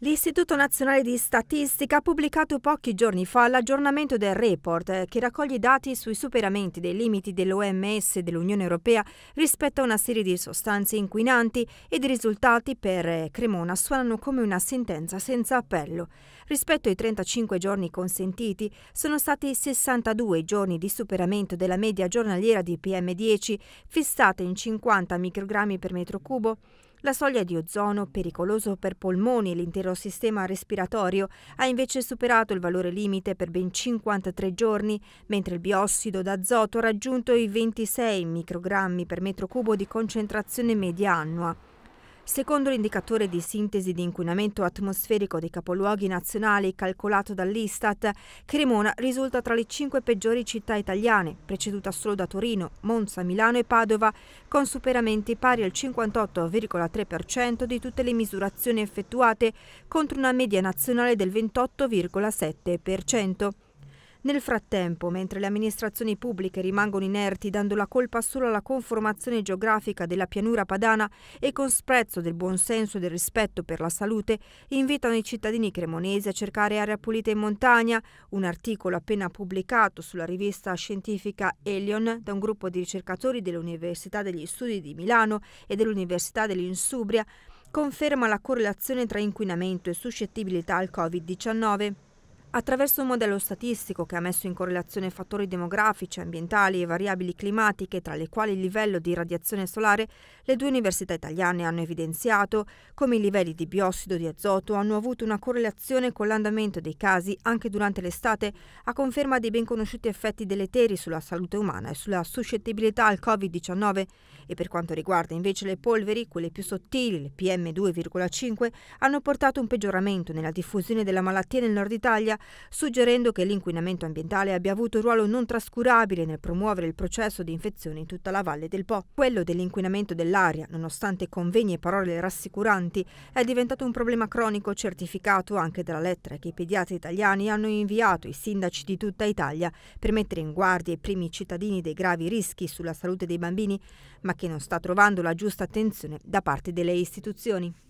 L'Istituto Nazionale di Statistica ha pubblicato pochi giorni fa l'aggiornamento del report eh, che raccoglie dati sui superamenti dei limiti dell'OMS e dell'Unione Europea rispetto a una serie di sostanze inquinanti ed i risultati per eh, Cremona suonano come una sentenza senza appello. Rispetto ai 35 giorni consentiti sono stati 62 giorni di superamento della media giornaliera di PM10 fissata in 50 microgrammi per metro cubo la soglia di ozono, pericoloso per polmoni e l'intero sistema respiratorio, ha invece superato il valore limite per ben 53 giorni, mentre il biossido d'azoto ha raggiunto i 26 microgrammi per metro cubo di concentrazione media annua. Secondo l'indicatore di sintesi di inquinamento atmosferico dei capoluoghi nazionali calcolato dall'Istat, Cremona risulta tra le cinque peggiori città italiane, preceduta solo da Torino, Monza, Milano e Padova, con superamenti pari al 58,3% di tutte le misurazioni effettuate contro una media nazionale del 28,7%. Nel frattempo, mentre le amministrazioni pubbliche rimangono inerti dando la colpa solo alla conformazione geografica della pianura padana e con sprezzo del buonsenso e del rispetto per la salute, invitano i cittadini cremonesi a cercare aria pulita in montagna, un articolo appena pubblicato sulla rivista scientifica Elion da un gruppo di ricercatori dell'Università degli Studi di Milano e dell'Università dell'Insubria conferma la correlazione tra inquinamento e suscettibilità al Covid-19. Attraverso un modello statistico che ha messo in correlazione fattori demografici, ambientali e variabili climatiche, tra le quali il livello di radiazione solare, le due università italiane hanno evidenziato come i livelli di biossido di azoto hanno avuto una correlazione con l'andamento dei casi anche durante l'estate, a conferma dei ben conosciuti effetti deleteri sulla salute umana e sulla suscettibilità al Covid-19 e per quanto riguarda invece le polveri, quelle più sottili, le PM2,5, hanno portato un peggioramento nella diffusione della malattia nel nord Italia suggerendo che l'inquinamento ambientale abbia avuto un ruolo non trascurabile nel promuovere il processo di infezione in tutta la valle del Po. Quello dell'inquinamento dell'aria, nonostante convegni e parole rassicuranti, è diventato un problema cronico certificato anche dalla lettera che i pediatri italiani hanno inviato ai sindaci di tutta Italia per mettere in guardia i primi cittadini dei gravi rischi sulla salute dei bambini, ma che non sta trovando la giusta attenzione da parte delle istituzioni.